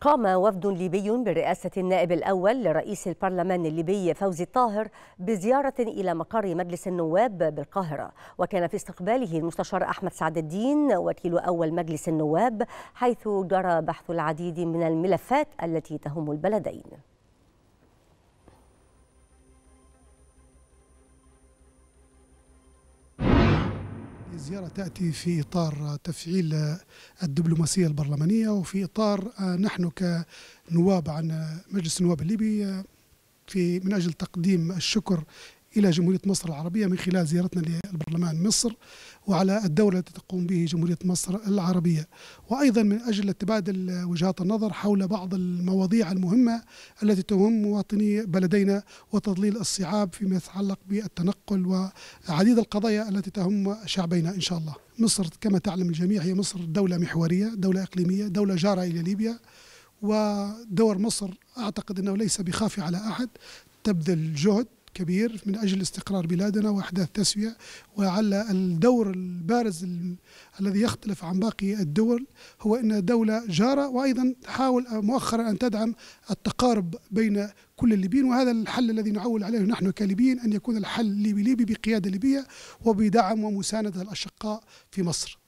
قام وفد ليبي برئاسة النائب الأول لرئيس البرلمان الليبي فوزي الطاهر بزيارة إلى مقر مجلس النواب بالقاهرة وكان في استقباله المستشار أحمد سعد الدين وكيل أول مجلس النواب حيث جرى بحث العديد من الملفات التي تهم البلدين الزيارة تأتي في إطار تفعيل الدبلوماسية البرلمانية وفي إطار آه، نحن كنواب عن مجلس النواب الليبي آه، في من أجل تقديم الشكر إلى جمهورية مصر العربية من خلال زيارتنا للبرلمان مصر وعلى الدولة التي تقوم به جمهورية مصر العربية وأيضا من أجل تبادل وجهات النظر حول بعض المواضيع المهمة التي تهم مواطني بلدينا وتضليل الصعاب فيما يتعلق بالتنقل وعديد القضايا التي تهم شعبينا إن شاء الله مصر كما تعلم الجميع هي مصر دولة محورية دولة إقليمية دولة جارة إلى ليبيا ودور مصر أعتقد أنه ليس بخافي على أحد تبذل جهد كبير من أجل استقرار بلادنا وأحداث تسوية ولعل الدور البارز الذي يختلف عن باقي الدول هو أن دولة جارة وأيضا تحاول مؤخرا أن تدعم التقارب بين كل الليبيين وهذا الحل الذي نعول عليه نحن كليبيين أن يكون الحل الليبي ليبي بقيادة ليبية وبدعم ومساندة الأشقاء في مصر